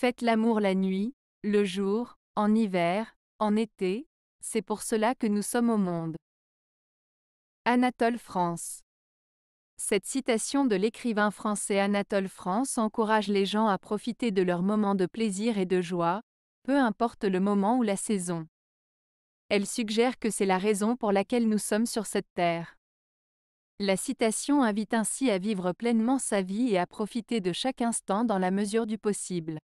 Faites l'amour la nuit, le jour, en hiver, en été, c'est pour cela que nous sommes au monde. Anatole France. Cette citation de l'écrivain français Anatole France encourage les gens à profiter de leurs moments de plaisir et de joie, peu importe le moment ou la saison. Elle suggère que c'est la raison pour laquelle nous sommes sur cette terre. La citation invite ainsi à vivre pleinement sa vie et à profiter de chaque instant dans la mesure du possible.